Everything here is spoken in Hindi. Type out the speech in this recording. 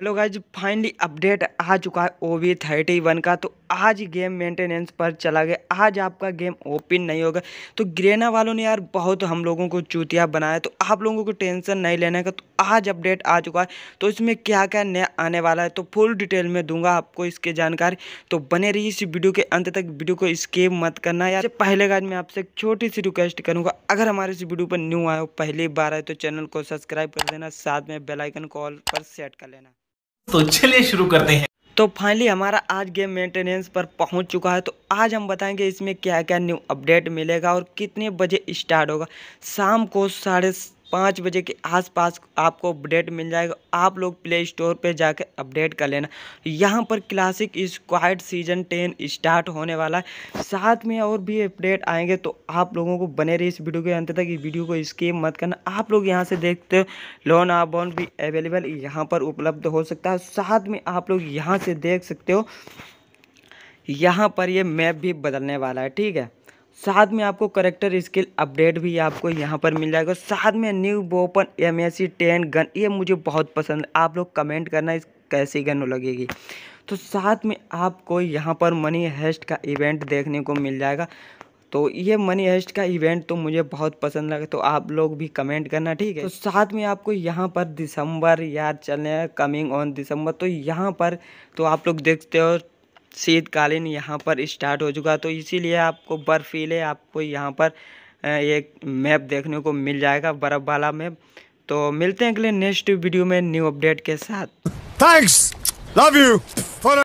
हेलो गाइज फाइनली अपडेट आ चुका है ओ वी थर्टी वन का तो आज गेम मेंटेनेंस पर चला गया आज आपका गेम ओपन नहीं होगा तो ग्रेना वालों ने यार बहुत हम लोगों को चूतिया बनाया तो आप लोगों को टेंशन नहीं लेने का तो आज अपडेट आ चुका है तो इसमें क्या क्या नया आने वाला है तो फुल डिटेल में दूंगा आपको इसके जानकारी तो बने रही इस वीडियो के अंत तक वीडियो को स्केप मत करना यार पहले गाइज मैं आपसे एक छोटी सी रिक्वेस्ट करूँगा अगर हमारे इस वीडियो पर न्यू आए हो पहली बार आए तो चैनल को सब्सक्राइब कर देना साथ में बेलाइकन कॉल पर सेट कर लेना तो चलिए शुरू करते हैं तो फाइनली हमारा आज गेम मेंटेनेंस पर पहुंच चुका है तो आज हम बताएंगे इसमें क्या क्या न्यू अपडेट मिलेगा और कितने बजे स्टार्ट होगा शाम को साढ़े पाँच बजे के आसपास आपको अपडेट मिल जाएगा आप लोग प्ले स्टोर पर जाकर अपडेट कर लेना यहाँ पर classic squad season ten start होने वाला है साथ में और भी अपडेट आएंगे तो आप लोगों को बने रही इस वीडियो के अंत तक इस वीडियो को स्किप मत करना आप लोग यहाँ से देखते हो लोन आप बॉन्ड भी अवेलेबल यहाँ पर उपलब्ध हो सकता है साथ में आप लोग यहाँ से देख सकते हो यहाँ पर ये मैप भी बदलने वाला है ठीक है साथ में आपको करेक्टर स्किल अपडेट भी आपको यहाँ पर मिल जाएगा साथ में न्यू बोपन M S C ten gun ये मुझे बहुत पसंद है आप लोग कमेंट करना इस कैसी गन लगेगी तो साथ में आपको यहाँ पर मनी हेस्ट का इवेंट देखने को मिल जाएगा तो ये मनी हेस्ट का इवेंट तो मुझे बहुत पसंद लगा तो आप लोग भी कमेंट करना ठीक है तो साथ में आपको यहाँ पर दिसंबर याद चल रहे हैं कमिंग ऑन दिसंबर तो यहाँ पर तो आप लोग देखते हो शीतकालीन यहाँ पर स्टार्ट हो चुका तो इसीलिए आपको बर्फीले आपको यहाँ पर एक मैप देखने को मिल जाएगा बर्फ़ वाला मैप तो मिलते हैं अगले नेक्स्ट वीडियो में न्यू अपडेट के साथ थैंक्स लव यू